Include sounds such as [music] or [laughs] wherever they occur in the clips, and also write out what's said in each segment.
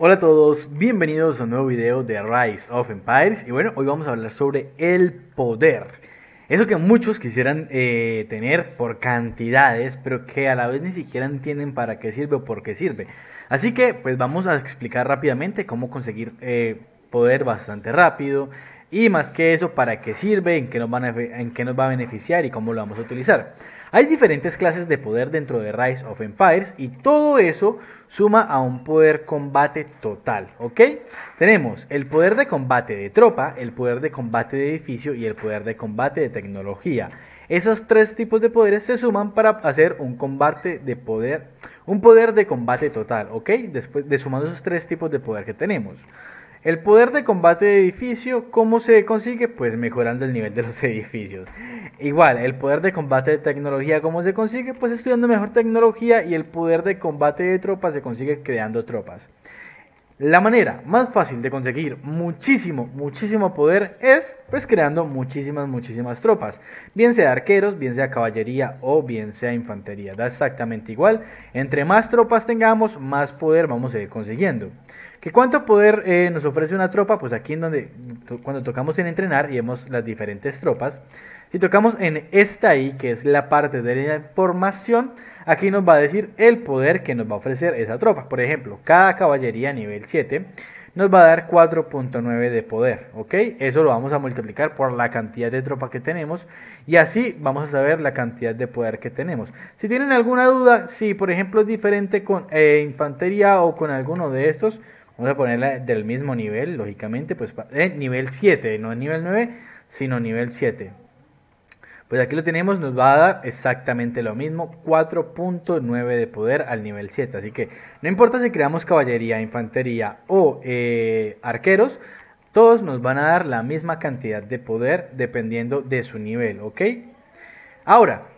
Hola a todos, bienvenidos a un nuevo video de Rise of Empires y bueno, hoy vamos a hablar sobre el poder. Eso que muchos quisieran eh, tener por cantidades, pero que a la vez ni siquiera entienden para qué sirve o por qué sirve. Así que pues vamos a explicar rápidamente cómo conseguir eh, poder bastante rápido y más que eso, para qué sirve, en qué, nos en qué nos va a beneficiar y cómo lo vamos a utilizar. Hay diferentes clases de poder dentro de Rise of Empires y todo eso suma a un poder combate total, ¿ok? Tenemos el poder de combate de tropa, el poder de combate de edificio y el poder de combate de tecnología. Esos tres tipos de poderes se suman para hacer un combate de poder, un poder de combate total, ¿ok? Después de sumando esos tres tipos de poder que tenemos. El poder de combate de edificio, ¿cómo se consigue? Pues mejorando el nivel de los [laughs] edificios. Igual, el poder de combate de tecnología, ¿cómo se consigue? Pues estudiando mejor tecnología y el poder de combate de tropas se consigue creando tropas. La manera más fácil de conseguir muchísimo, muchísimo poder es pues creando muchísimas, muchísimas tropas. Bien sea arqueros, bien sea caballería o bien sea infantería. Da exactamente igual. Entre más tropas tengamos, más poder vamos a ir consiguiendo. ¿Y cuánto poder eh, nos ofrece una tropa? Pues aquí en donde, cuando tocamos en entrenar y vemos las diferentes tropas, si tocamos en esta ahí, que es la parte de la información, aquí nos va a decir el poder que nos va a ofrecer esa tropa. Por ejemplo, cada caballería nivel 7 nos va a dar 4.9 de poder, ¿ok? Eso lo vamos a multiplicar por la cantidad de tropa que tenemos y así vamos a saber la cantidad de poder que tenemos. Si tienen alguna duda, si por ejemplo es diferente con eh, infantería o con alguno de estos, Vamos a ponerla del mismo nivel, lógicamente, pues eh, nivel 7, no nivel 9, sino nivel 7. Pues aquí lo tenemos, nos va a dar exactamente lo mismo, 4.9 de poder al nivel 7. Así que no importa si creamos caballería, infantería o eh, arqueros, todos nos van a dar la misma cantidad de poder dependiendo de su nivel, ¿ok? Ahora,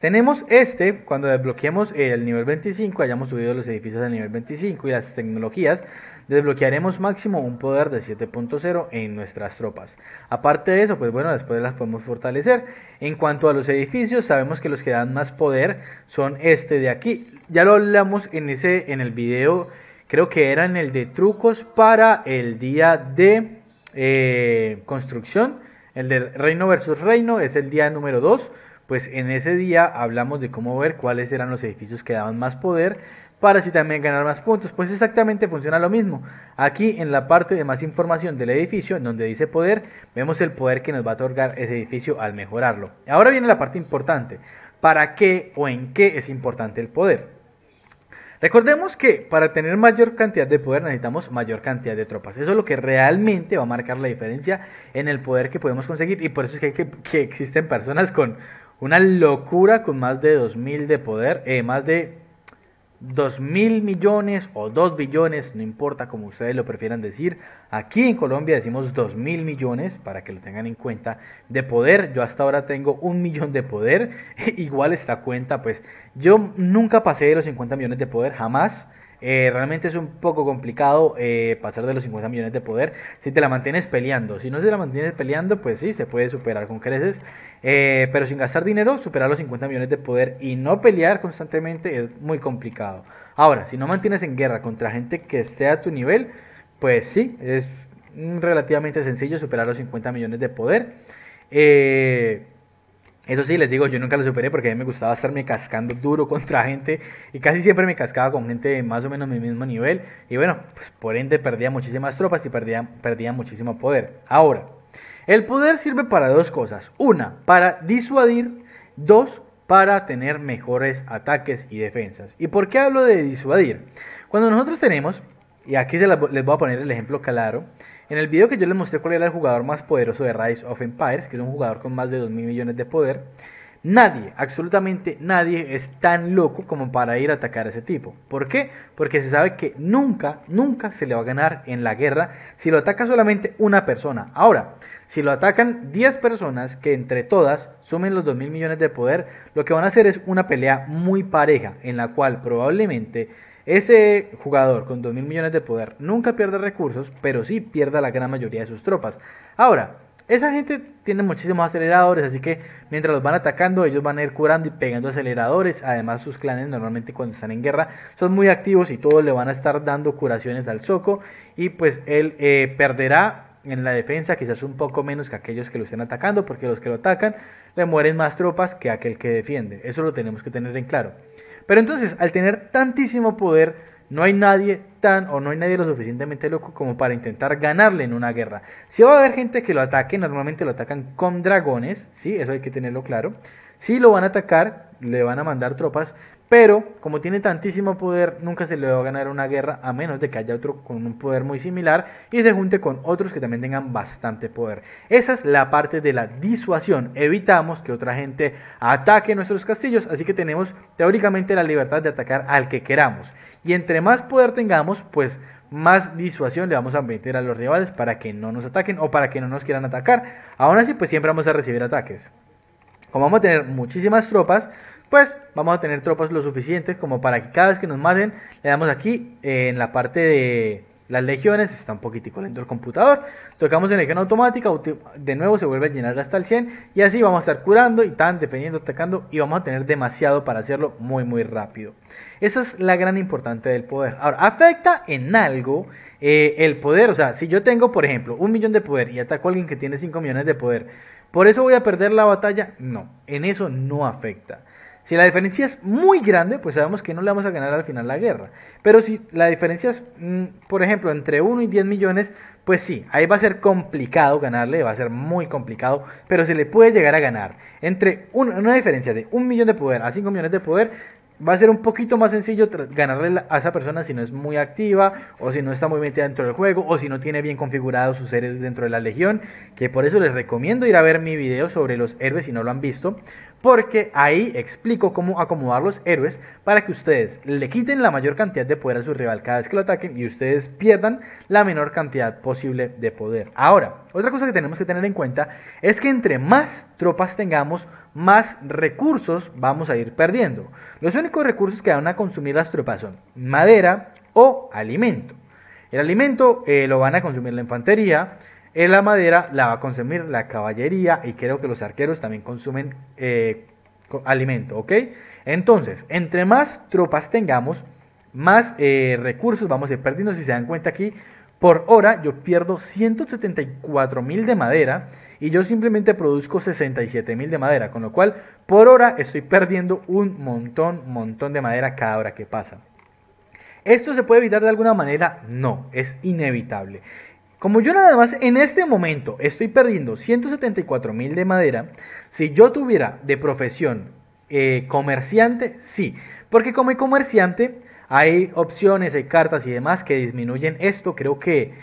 tenemos este, cuando desbloqueemos el nivel 25, hayamos subido los edificios al nivel 25 y las tecnologías, desbloquearemos máximo un poder de 7.0 en nuestras tropas. Aparte de eso, pues bueno, después las podemos fortalecer. En cuanto a los edificios, sabemos que los que dan más poder son este de aquí. Ya lo hablamos en, ese, en el video, creo que era en el de trucos para el día de eh, construcción. El de reino versus reino es el día número 2 pues en ese día hablamos de cómo ver cuáles eran los edificios que daban más poder para así también ganar más puntos. Pues exactamente funciona lo mismo. Aquí en la parte de más información del edificio, en donde dice poder, vemos el poder que nos va a otorgar ese edificio al mejorarlo. Ahora viene la parte importante. ¿Para qué o en qué es importante el poder? Recordemos que para tener mayor cantidad de poder necesitamos mayor cantidad de tropas. Eso es lo que realmente va a marcar la diferencia en el poder que podemos conseguir y por eso es que, que existen personas con una locura con más de 2.000 de poder, eh, más de 2.000 millones o 2 billones, no importa como ustedes lo prefieran decir. Aquí en Colombia decimos 2.000 millones, para que lo tengan en cuenta, de poder. Yo hasta ahora tengo un millón de poder. [laughs] Igual esta cuenta, pues yo nunca pasé de los 50 millones de poder, jamás eh, realmente es un poco complicado eh, pasar de los 50 millones de poder si te la mantienes peleando. Si no se la mantienes peleando, pues sí, se puede superar con creces. Eh, pero sin gastar dinero, superar los 50 millones de poder y no pelear constantemente es muy complicado. Ahora, si no mantienes en guerra contra gente que sea a tu nivel, pues sí, es relativamente sencillo superar los 50 millones de poder. Eh, eso sí, les digo, yo nunca lo superé porque a mí me gustaba estarme cascando duro [laughs] contra gente y casi siempre me cascaba con gente de más o menos mi mismo nivel y bueno, pues por ende perdía muchísimas tropas y perdía, perdía muchísimo poder. Ahora, el poder sirve para dos cosas. Una, para disuadir. Dos, para tener mejores ataques y defensas. ¿Y por qué hablo de disuadir? Cuando nosotros tenemos y aquí les voy a poner el ejemplo claro. En el video que yo les mostré cuál era el jugador más poderoso de Rise of Empires, que es un jugador con más de 2 mil millones de poder, nadie, absolutamente nadie es tan loco como para ir a atacar a ese tipo. ¿Por qué? Porque se sabe que nunca, nunca se le va a ganar en la guerra si lo ataca solamente una persona. Ahora, si lo atacan 10 personas que entre todas sumen los 2 mil millones de poder, lo que van a hacer es una pelea muy pareja en la cual probablemente ese jugador con 2.000 millones de poder nunca pierde recursos, pero sí pierde la gran mayoría de sus tropas. Ahora, esa gente tiene muchísimos aceleradores, así que mientras los van atacando, ellos van a ir curando y pegando aceleradores. Además, sus clanes normalmente cuando están en guerra son muy activos y todos le van a estar dando curaciones al zoco Y pues él eh, perderá en la defensa quizás un poco menos que aquellos que lo estén atacando, porque los que lo atacan le mueren más tropas que aquel que defiende. Eso lo tenemos que tener en claro. Pero entonces, al tener tantísimo poder, no hay nadie tan o no hay nadie lo suficientemente loco como para intentar ganarle en una guerra. Si va a haber gente que lo ataque, normalmente lo atacan con dragones, sí, eso hay que tenerlo claro. Si lo van a atacar, le van a mandar tropas, pero, como tiene tantísimo poder, nunca se le va a ganar una guerra a menos de que haya otro con un poder muy similar y se junte con otros que también tengan bastante poder. Esa es la parte de la disuasión. Evitamos que otra gente ataque nuestros castillos, así que tenemos teóricamente la libertad de atacar al que queramos. Y entre más poder tengamos, pues más disuasión le vamos a meter a los rivales para que no nos ataquen o para que no nos quieran atacar. Aún así, pues siempre vamos a recibir ataques. Como vamos a tener muchísimas tropas, pues vamos a tener tropas lo suficientes como para que cada vez que nos maten, le damos aquí eh, en la parte de las legiones, está un poquitico lento el computador, tocamos en legión automática, de nuevo se vuelve a llenar hasta el 100 y así vamos a estar curando y tan defendiendo, atacando y vamos a tener demasiado para hacerlo muy muy rápido. Esa es la gran importancia del poder. Ahora, afecta en algo eh, el poder, o sea, si yo tengo por ejemplo un millón de poder y ataco a alguien que tiene 5 millones de poder, ¿por eso voy a perder la batalla? No, en eso no afecta. Si la diferencia es muy grande, pues sabemos que no le vamos a ganar al final la guerra. Pero si la diferencia es, mm, por ejemplo, entre 1 y 10 millones, pues sí, ahí va a ser complicado ganarle, va a ser muy complicado, pero se le puede llegar a ganar. Entre una diferencia de 1 millón de poder a 5 millones de poder, va a ser un poquito más sencillo ganarle a esa persona si no es muy activa o si no está muy metida dentro del juego o si no tiene bien configurados sus héroes dentro de la legión que por eso les recomiendo ir a ver mi video sobre los héroes si no lo han visto porque ahí explico cómo acomodar los héroes para que ustedes le quiten la mayor cantidad de poder a su rival cada vez que lo ataquen y ustedes pierdan la menor cantidad posible de poder. Ahora, otra cosa que tenemos que tener en cuenta es que entre más tropas tengamos, más recursos vamos a ir perdiendo. Los únicos recursos que van a consumir las tropas son madera o alimento. El alimento eh, lo van a consumir la infantería, en la madera la va a consumir la caballería y creo que los arqueros también consumen eh, alimento, ¿ok? Entonces, entre más tropas tengamos, más eh, recursos vamos a ir perdiendo. Si se dan cuenta aquí, por hora yo pierdo 174 mil de madera y yo simplemente produzco 67 mil de madera, con lo cual por hora estoy perdiendo un montón, montón de madera cada hora que pasa. ¿Esto se puede evitar de alguna manera? No, es inevitable. Como yo nada más en este momento estoy perdiendo 174 mil de madera, si yo tuviera de profesión eh, comerciante, sí, porque como comerciante hay opciones, hay cartas y demás que disminuyen esto, creo que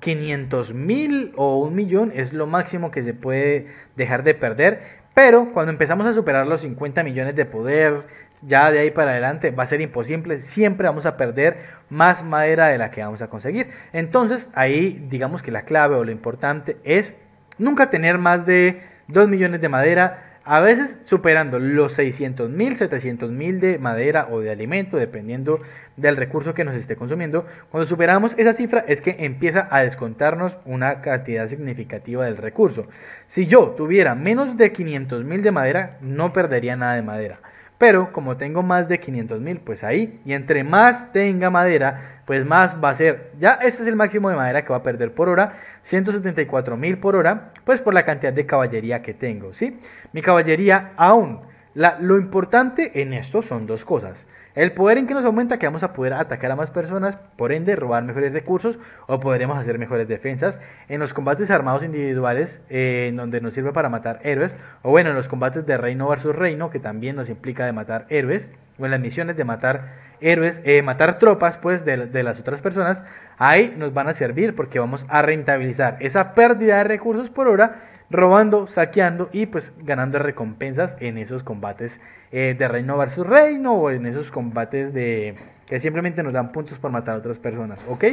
500 mil o un millón es lo máximo que se puede dejar de perder, pero cuando empezamos a superar los 50 millones de poder, ya de ahí para adelante va a ser imposible, siempre vamos a perder más madera de la que vamos a conseguir. Entonces ahí digamos que la clave o lo importante es nunca tener más de 2 millones de madera, a veces superando los 600 mil, 700 mil de madera o de alimento, dependiendo del recurso que nos esté consumiendo. Cuando superamos esa cifra es que empieza a descontarnos una cantidad significativa del recurso. Si yo tuviera menos de 500 mil de madera, no perdería nada de madera. Pero como tengo más de 500 mil, pues ahí. Y entre más tenga madera, pues más va a ser. Ya este es el máximo de madera que va a perder por hora. 174 mil por hora, pues por la cantidad de caballería que tengo, ¿sí? Mi caballería aún lo importante en esto son dos cosas. El poder en que nos aumenta que vamos a poder atacar a más personas, por ende robar mejores recursos o podremos hacer mejores defensas. En los combates armados individuales, eh, en donde nos sirve para matar héroes, o bueno, en los combates de reino versus reino, que también nos implica de matar héroes, o en las misiones de matar héroes, eh, matar tropas pues de, las otras personas, ahí nos van a servir porque vamos a rentabilizar esa pérdida de recursos por hora, robando, saqueando y pues ganando recompensas en esos combates eh, de reino versus reino o en esos combates de que simplemente nos dan puntos por matar a otras personas, ¿ok?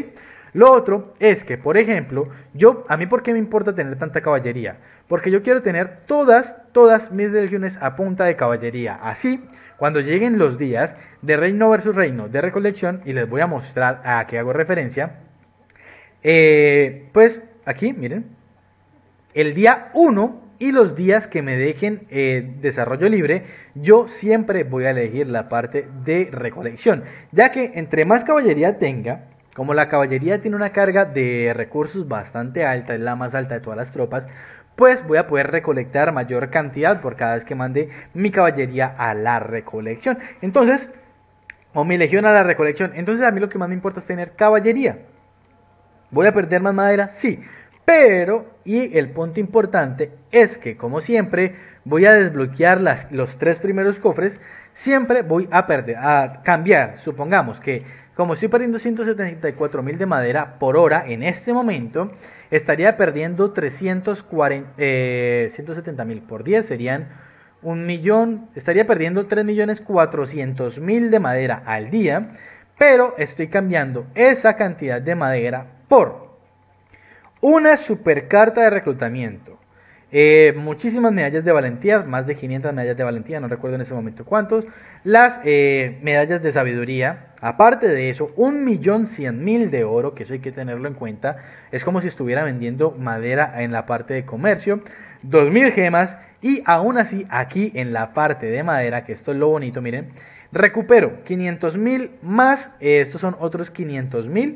Lo otro es que, por ejemplo, yo, a mí por qué me importa tener tanta caballería? Porque yo quiero tener todas, todas mis legiones a punta de caballería. Así cuando lleguen los días de reino versus reino de recolección, y les voy a mostrar a qué hago referencia, eh, pues aquí, miren, el día 1 y los días que me dejen eh, desarrollo libre, yo siempre voy a elegir la parte de recolección, ya que entre más caballería tenga, como la caballería tiene una carga de recursos bastante alta, es la más alta de todas las tropas, pues voy a poder recolectar mayor cantidad por cada vez que mande mi caballería a la recolección. Entonces, o mi legión a la recolección. Entonces a mí lo que más me importa es tener caballería. ¿Voy a perder más madera? Sí. Pero, y el punto importante es que, como siempre, voy a desbloquear las, los tres primeros cofres, siempre voy a, perder, a cambiar. Supongamos que como estoy perdiendo 174 mil de madera por hora en este momento, estaría perdiendo 340, eh, mil por día serían un millón, estaría perdiendo 3 millones 400 mil de madera al día, pero estoy cambiando esa cantidad de madera por una super carta de reclutamiento eh, muchísimas medallas de valentía, más de 500 medallas de valentía, no recuerdo en ese momento cuántos. Las eh, medallas de sabiduría, aparte de eso, 1.100.000 de oro, que eso hay que tenerlo en cuenta. Es como si estuviera vendiendo madera en la parte de comercio. 2.000 gemas y aún así aquí en la parte de madera, que esto es lo bonito, miren, recupero 500.000 más, eh, estos son otros 500.000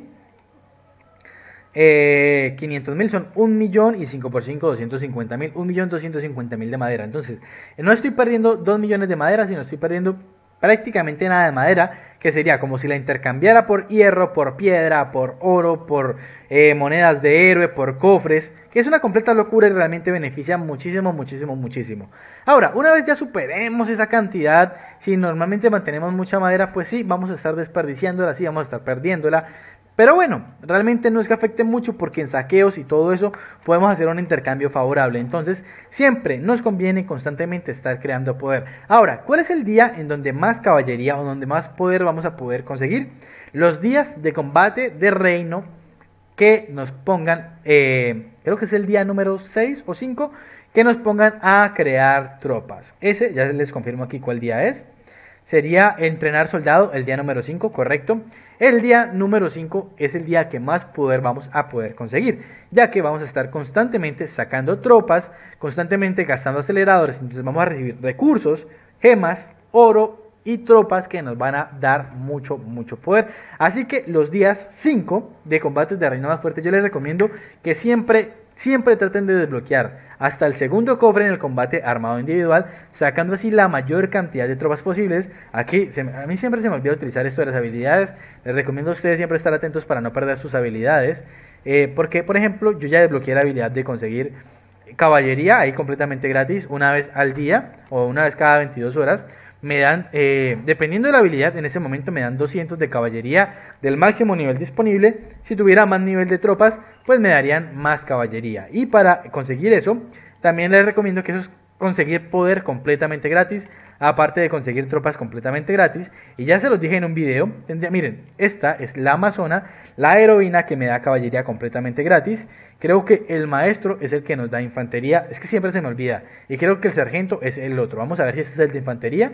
500 eh, mil son 1 millón y 5 por 5, 250 mil. 1 millón 250 mil de madera. Entonces, no estoy perdiendo 2 millones de madera, sino estoy perdiendo prácticamente nada de madera, que sería como si la intercambiara por hierro, por piedra, por oro, por eh, monedas de héroe, por cofres, que es una completa locura y realmente beneficia muchísimo, muchísimo, muchísimo. Ahora, una vez ya superemos esa cantidad, si normalmente mantenemos mucha madera, pues sí, vamos a estar desperdiciándola, sí, vamos a estar perdiéndola, pero bueno, realmente no es que afecte mucho porque en saqueos y todo eso podemos hacer un intercambio favorable. Entonces, siempre nos conviene constantemente estar creando poder. Ahora, ¿cuál es el día en donde más caballería o donde más poder vamos a poder conseguir? Los días de combate de reino que nos pongan, eh, creo que es el día número 6 o 5, que nos pongan a crear tropas. Ese ya les confirmo aquí cuál día es sería entrenar soldado el día número 5, correcto. El día número 5 es el día que más poder vamos a poder conseguir, ya que vamos a estar constantemente sacando tropas, constantemente gastando aceleradores, entonces vamos a recibir recursos, gemas, oro y tropas que nos van a dar mucho, mucho poder. Así que los días 5 de combates de Reino Más Fuerte yo les recomiendo que siempre Siempre traten de desbloquear hasta el segundo cofre en el combate armado individual, sacando así la mayor cantidad de tropas posibles. Aquí a mí siempre se me olvida utilizar esto de las habilidades. Les recomiendo a ustedes siempre estar atentos para no perder sus habilidades. Eh, porque, por ejemplo, yo ya desbloqueé la habilidad de conseguir caballería ahí completamente gratis una vez al día o una vez cada 22 horas me dan, eh, dependiendo de la habilidad, en ese momento me dan 200 de caballería del máximo nivel disponible. Si tuviera más nivel de tropas, pues me darían más caballería. Y para conseguir eso, también les recomiendo que esos conseguir poder completamente gratis, aparte de conseguir tropas completamente gratis. Y ya se los dije en un video, miren, esta es la Amazona, la heroína que me da caballería completamente gratis. Creo que el maestro es el que nos da infantería, es que siempre se me olvida. Y creo que el sargento es el otro. Vamos a ver si este es el de infantería.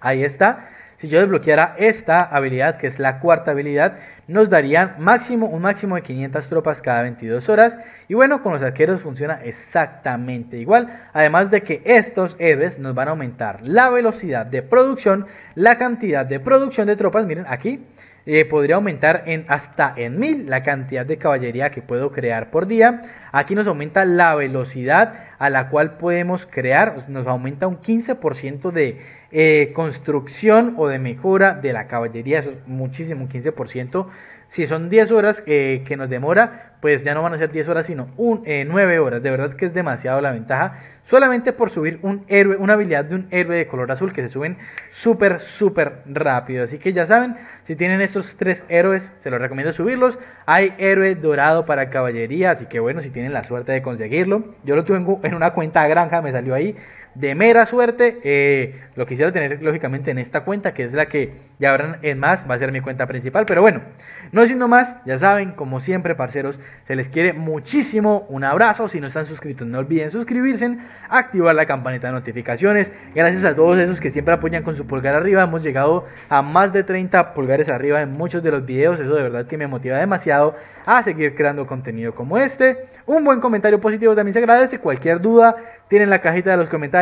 Ahí está. Si yo desbloqueara esta habilidad, que es la cuarta habilidad, nos darían máximo, un máximo de 500 tropas cada 22 horas. Y bueno, con los arqueros funciona exactamente igual. Además de que estos héroes nos van a aumentar la velocidad de producción, la cantidad de producción de tropas. Miren, aquí eh, podría aumentar en, hasta en 1000 la cantidad de caballería que puedo crear por día. Aquí nos aumenta la velocidad a la cual podemos crear. Nos aumenta un 15% de eh, construcción o de mejora de la caballería, eso es muchísimo, un 15%. Si son 10 horas eh, que nos demora, pues ya no van a ser 10 horas, sino un, eh, 9 horas. De verdad que es demasiado la ventaja. Solamente por subir un héroe, una habilidad de un héroe de color azul que se suben súper, súper rápido. Así que ya saben, si tienen estos tres héroes, se los recomiendo subirlos. Hay héroe dorado para caballería, así que bueno, si tienen la suerte de conseguirlo. Yo lo tuve en una cuenta granja, me salió ahí de mera suerte. Eh, lo quisiera tener lógicamente en esta cuenta, que es la que ya habrán en más, va a ser mi cuenta principal. Pero bueno, no siendo más, ya saben, como siempre, parceros, se les quiere muchísimo. Un abrazo. Si no están suscritos, no olviden suscribirse, activar la campanita de notificaciones. Gracias a todos esos que siempre apoyan con su pulgar arriba. Hemos llegado a más de 30 pulgares arriba en muchos de los videos. Eso de verdad que me motiva demasiado a seguir creando contenido como este. Un buen comentario positivo también se agradece. Cualquier duda, tienen la cajita de los comentarios